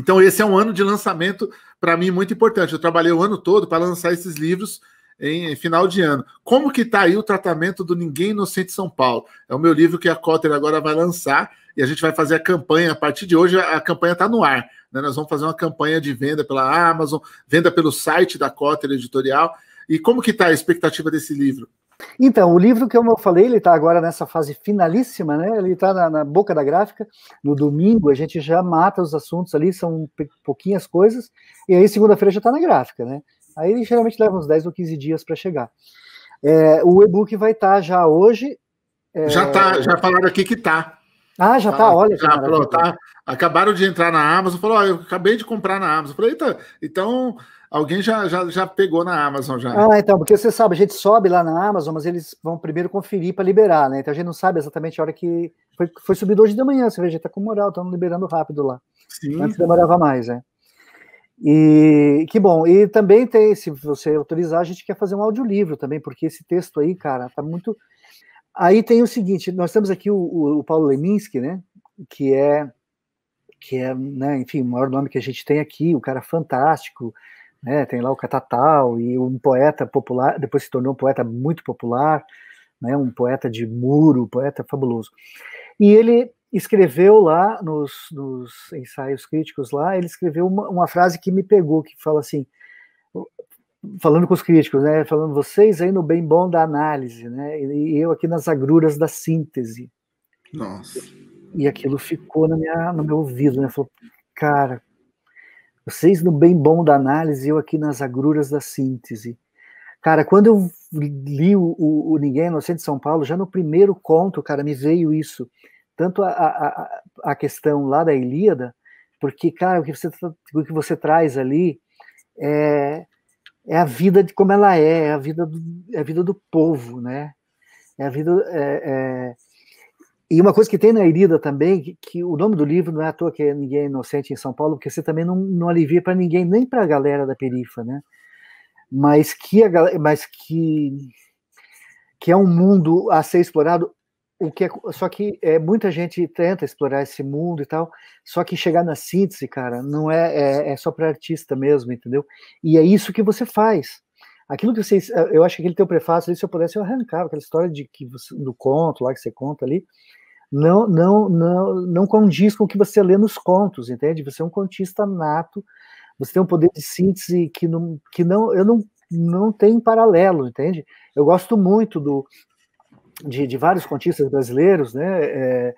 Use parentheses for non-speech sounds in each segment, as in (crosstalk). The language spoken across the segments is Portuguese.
Então, esse é um ano de lançamento, para mim, muito importante. Eu trabalhei o ano todo para lançar esses livros em final de ano. Como que está aí o tratamento do Ninguém Inocente São Paulo? É o meu livro que a Cotter agora vai lançar e a gente vai fazer a campanha. A partir de hoje, a campanha está no ar. Né? Nós vamos fazer uma campanha de venda pela Amazon, venda pelo site da Cotter Editorial. E como que está a expectativa desse livro? Então, o livro que eu falei, ele está agora nessa fase finalíssima, né? Ele está na, na, boca da gráfica. No domingo a gente já mata os assuntos ali, são pouquinhas coisas, e aí segunda-feira já está na gráfica, né? Aí ele geralmente leva uns 10 ou 15 dias para chegar. É, o e-book vai estar tá já hoje. É... Já tá, já falaram aqui que está. Ah, já está, tá olha. Já, pronto, tá, acabaram de entrar na Amazon, falou, eu acabei de comprar na Amazon. falei, então Alguém já, já, já pegou na Amazon já. Ah, então, porque você sabe, a gente sobe lá na Amazon, mas eles vão primeiro conferir para liberar, né? Então a gente não sabe exatamente a hora que. Foi, foi subido hoje de manhã, você vê, está com moral, estão liberando rápido lá. Sim. Antes demorava mais, né? E que bom, e também tem, se você autorizar, a gente quer fazer um audiolivro também, porque esse texto aí, cara, tá muito. Aí tem o seguinte: nós temos aqui o, o, o Paulo Leminski, né? Que é, que é, né, enfim, o maior nome que a gente tem aqui, o cara fantástico, né? Tem lá o Catatau e um poeta popular, depois se tornou um poeta muito popular, né? Um poeta de muro, poeta fabuloso. E ele escreveu lá nos, nos ensaios críticos lá, ele escreveu uma, uma frase que me pegou, que fala assim, falando com os críticos, né? Falando vocês aí no bem bom da análise, né? E eu aqui nas agruras da síntese. Nossa. E aquilo ficou na minha, no meu ouvido, né? Falou, cara, vocês no bem bom da análise, eu aqui nas agruras da síntese. Cara, quando eu li o, o, o Ninguém é Inocente de São Paulo, já no primeiro conto, cara, me veio isso. Tanto a, a, a questão lá da Ilíada, porque, cara, o que você, tá, o que você traz ali é, é a vida de como ela é, é a vida do, é a vida do povo, né? É a vida. É, é, e uma coisa que tem na herida também, que, que, o nome do livro não é à toa que é Ninguém é Inocente em São Paulo, porque você também não, não alivia para ninguém, nem para a galera da perifa, né? Mas que, a, mas que que é um mundo a ser explorado, o que é, só que é, muita gente tenta explorar esse mundo e tal, só que chegar na síntese, cara, não é, é, é só para artista mesmo, entendeu? E é isso que você faz aquilo que vocês, eu acho que aquele teu prefácio, se eu pudesse, eu arrancava aquela história de que você, do conto lá que você conta ali, não, não, não, não condiz com o que você lê nos contos, entende? Você é um contista nato, você tem um poder de síntese que não, que não eu não, não tem paralelo, entende? Eu gosto muito do, de, de vários contistas brasileiros, né? É,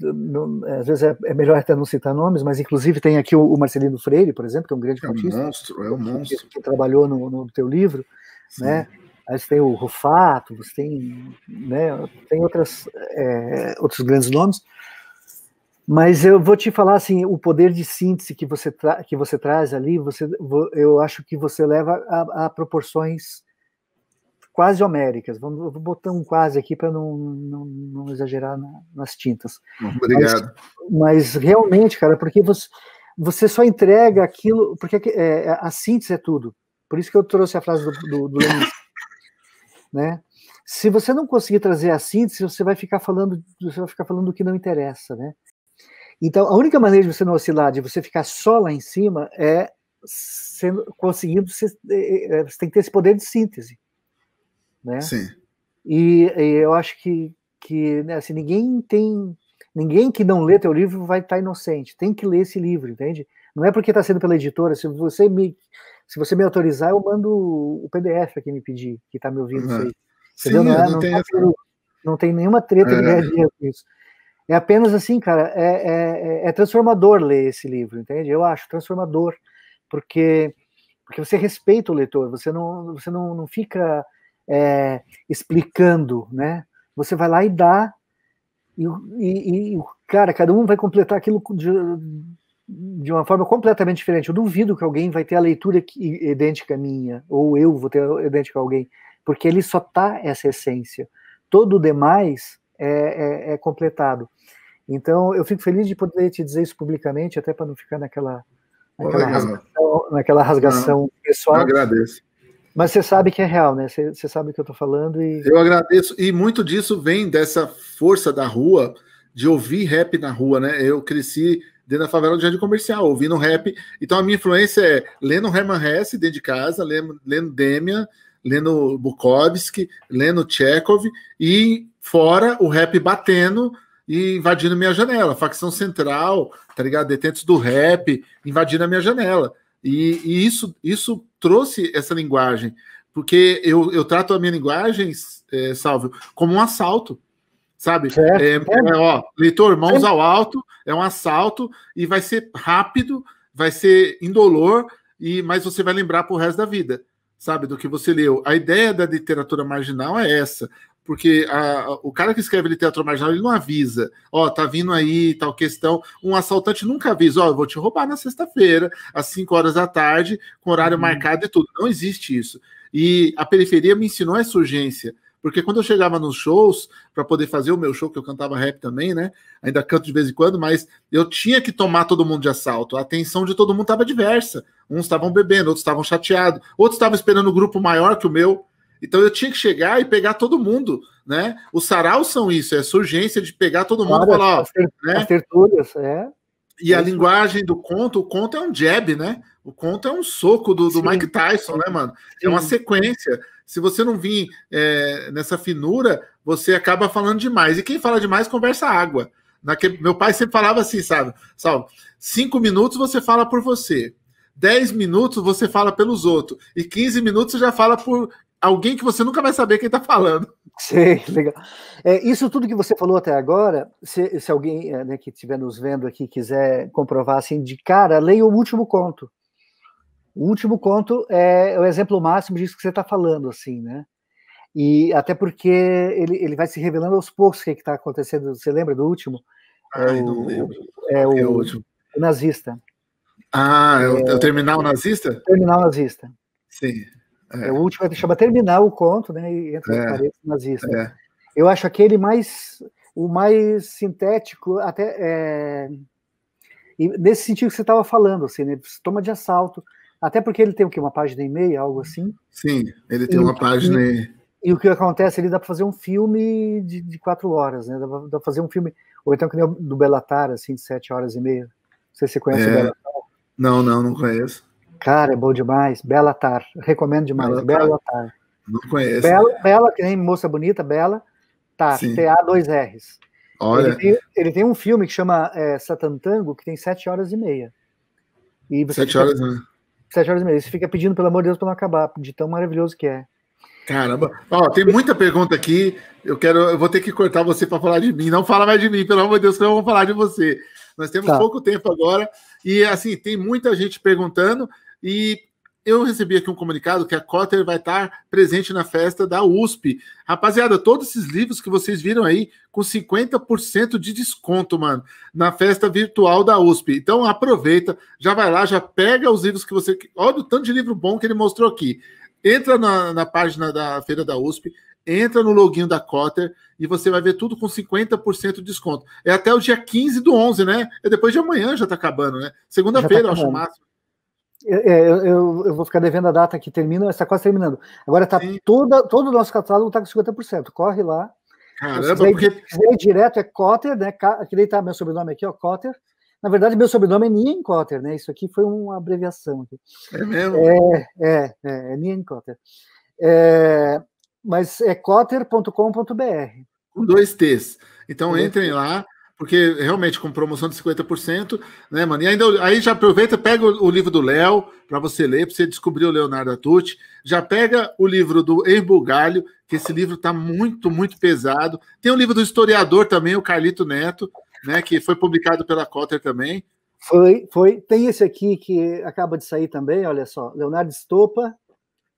não, às vezes é, é, melhor até não citar nomes, mas inclusive tem aqui o, o Marcelino Freire, por exemplo, que é um grande é contista. É um monstro, é um monstro. Que, que trabalhou no, no teu livro, Sim. né? Aí você tem o Rufato, você tem, né, tem outras, é, outros grandes nomes. Mas eu vou te falar assim, o poder de síntese que você, que você traz ali, você, eu acho que você leva a, a proporções quase homéricas. Vamos, vou botar um quase aqui para não, não, não, exagerar na, nas tintas. Uhum, obrigado. Mas, mas, realmente, cara, porque você, você só entrega aquilo, porque é, a síntese é tudo. Por isso que eu trouxe a frase do, do, do Lenin né? Se você não conseguir trazer a síntese, você vai ficar falando, você vai ficar falando do que não interessa, né? Então, a única maneira de você não oscilar, de você ficar só lá em cima, é sendo, conseguindo, você, é, é, é, você tem que ter esse poder de síntese, né? Sim. E, e eu acho que, que né, assim, ninguém tem, ninguém que não lê teu livro vai estar tá inocente, tem que ler esse livro, entende? Não é porque está sendo pela editora, se você me se você me autorizar, eu mando o PDF aqui me pedir, que está me ouvindo uhum. Sim, Não, é, não, tem tá não, tem nenhuma treta de é. ideia com isso. É apenas assim, cara, é, é, é, é, transformador ler esse livro, entende? Eu acho transformador, porque, porque você respeita o leitor, você não, você não, não fica é, explicando, né? Você vai lá e dá, e, e, e, cara, cada um vai completar aquilo de, de uma forma completamente diferente. Eu duvido que alguém vai ter a leitura idêntica à minha, ou eu vou ter idêntica a alguém, porque ele só tá essa essência. Todo o demais é, é, é completado. Então, eu fico feliz de poder te dizer isso publicamente, até para não ficar naquela, naquela rasgação, naquela rasgação não, pessoal. Eu agradeço. Mas você sabe que é real, né? Você, você sabe o que eu estou falando. E... Eu agradeço. E muito disso vem dessa força da rua, de ouvir rap na rua, né? Eu cresci dentro da favela de Jardim Comercial, ouvindo rap. Então a minha influência é lendo Herman Hesse dentro de casa, lendo, lendo Demian, lendo Bukowski, lendo Chekhov e fora o rap batendo e invadindo minha janela. Facção Central, tá ligado? Detentos do rap invadindo a minha janela. E, e isso, isso trouxe essa linguagem, porque eu, eu trato a minha linguagem, é, Salvio, como um assalto sabe? É é, é, é, ó, leitor, mãos é. ao alto, é um assalto e vai ser rápido, vai ser indolor, e mas você vai lembrar o resto da vida, sabe? Do que você leu. A ideia da literatura marginal é essa, porque a, o cara que escreve literatura marginal, ele não avisa, ó, tá vindo aí tal questão. Um assaltante nunca avisa, ó, eu vou te roubar na sexta-feira, às 5 horas da tarde, com horário hum. marcado e tudo. Não existe isso. E a periferia me ensinou essa urgência porque quando eu chegava nos shows, para poder fazer o meu show, que eu cantava rap também, né? Ainda canto de vez em quando, mas eu tinha que tomar todo mundo de assalto. A atenção de todo mundo estava diversa. Uns estavam bebendo, outros estavam chateados, outros estavam esperando um grupo maior que o meu. Então eu tinha que chegar e pegar todo mundo, né? Os sarau são isso, é surgência de pegar todo mundo claro, e falar, ó, né? tertúlias, é. E a é linguagem do conto, o conto é um jab, né? O conto é um soco do, do Mike Tyson, né, mano? É uma sequência. Se você não vir é, nessa finura, você acaba falando demais. E quem fala demais conversa água. Naquele, meu pai sempre falava assim, sabe? Salve, cinco minutos você fala por você. dez minutos você fala pelos outros. E 15 minutos você já fala por alguém que você nunca vai saber quem está falando. Sim, (laughs) legal. É, isso tudo que você falou até agora, se, se alguém é, né, que estiver nos vendo aqui quiser comprovar assim de cara, leia o último conto. O último conto é o exemplo máximo disso que você está falando, assim, né? E até porque ele, ele vai se revelando aos poucos o que é está acontecendo. Você lembra do último? Ah, é não lembro. É o, é o, último. o nazista. Ah, é o, é, o é, terminal nazista? Terminal nazista. Sim. É. é o último chama terminal o conto, né? E entra é. nazista. É. Eu acho aquele mais o mais sintético, até nesse sentido que você estava falando, assim, né? toma de assalto até porque ele tem o quê? Uma página e meia, algo assim? Sim, ele tem e, uma página e, e, o que acontece ali dá para fazer um filme de, de quatro horas, né? Dá para fazer um filme. Ou então que nem o do Belatar, assim, de sete horas e meia. Não sei se você conhece é... o Belatar. Não, não, não conheço. Cara, é bom demais. Belatar. Recomendo demais. Belatar. Não conheço. Bela, Bela, que nem moça bonita, Bela. Tá, TA2Rs. Olha. Ele tem, ele tem, um filme que chama é, Satantango, que tem sete horas e meia. E sete horas, né? sete horas e meia. Você fica pedindo, pelo amor de Deus, para não acabar, de tão maravilhoso que é. Caramba, ó, tem muita pergunta aqui. Eu quero, eu vou ter que cortar você para falar de mim. Não fala mais de mim, pelo amor de Deus, não eu vou falar de você. Nós temos tá. pouco tempo agora e assim tem muita gente perguntando e eu recebi aqui um comunicado que a Cotter vai estar presente na festa da USP. Rapaziada, todos esses livros que vocês viram aí com 50% de desconto, mano, na festa virtual da USP. Então aproveita, já vai lá, já pega os livros que você. Olha o tanto de livro bom que ele mostrou aqui. Entra na, na página da Feira da USP, entra no login da Cotter e você vai ver tudo com 50% de desconto. É até o dia 15 do 11, né? É depois de amanhã já tá acabando, né? Tá Segunda-feira, tá eu acho o máximo. É, é, eu, eu, eu, vou ficar devendo a data que termina, está quase terminando. Agora está todo o nosso catálogo está com 50%. Corre lá. Caramba, se porque... quiser direto é Cotter, né? Aqui está meu sobrenome aqui, ó, Cotter. Na verdade, meu sobrenome é Nien Cotter, né? Isso aqui foi uma abreviação. Aqui. É mesmo? É, é, é, é Nien Cotter. É, mas é cotter.com.br. Com dois T's. Então entrem lá, porque realmente com promoção de 50%, né, mano? E ainda aí já aproveita, pega o, o livro do Léo para você ler, para você descobrir o Leonardo Atucci. Já pega o livro do Embugalho, que esse livro tá muito, muito pesado. Tem o livro do historiador também, o Carlito Neto, né, que foi publicado pela Cotter também. Foi, foi. Tem esse aqui que acaba de sair também, olha só, Leonardo Estopa.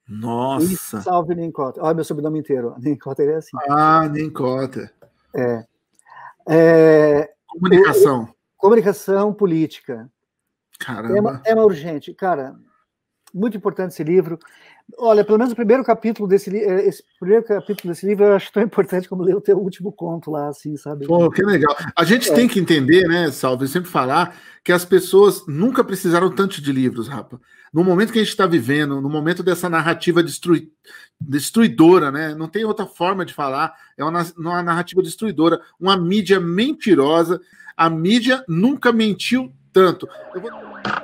Nossa! E salve Nincotter. Olha meu sobrenome inteiro, Nincotter é assim. Ah, Nincotter. É. É, comunicação. comunicação política. Caramba. Tema, tema urgente. Cara, muito importante esse livro. Olha, pelo menos o primeiro capítulo desse eh, esse primeiro capítulo desse livro eu acho tão importante como ler o teu último conto lá, assim, sabe? Pô, que legal. A gente é. tem que entender, né, Salve, sempre falar que as pessoas nunca precisaram tanto de livros, Rapa. No momento que a gente está vivendo, no momento dessa narrativa destrui, destruidora, né? Não tem outra forma de falar. É uma, uma narrativa destruidora, uma mídia mentirosa. A mídia nunca mentiu tanto. Eu vou...